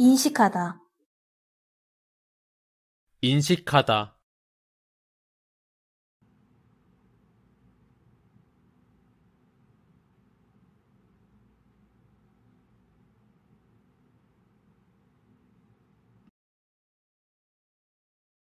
인식하다 인식하다